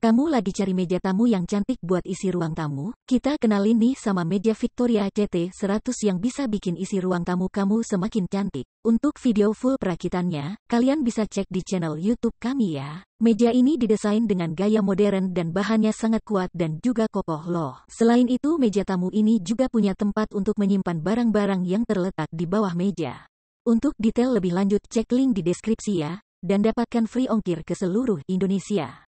Kamu lagi cari meja tamu yang cantik buat isi ruang tamu? Kita kenalin nih sama meja Victoria CT100 yang bisa bikin isi ruang tamu kamu semakin cantik. Untuk video full perakitannya, kalian bisa cek di channel YouTube kami ya. Meja ini didesain dengan gaya modern dan bahannya sangat kuat dan juga kokoh loh. Selain itu, meja tamu ini juga punya tempat untuk menyimpan barang-barang yang terletak di bawah meja. Untuk detail lebih lanjut cek link di deskripsi ya, dan dapatkan free ongkir ke seluruh Indonesia.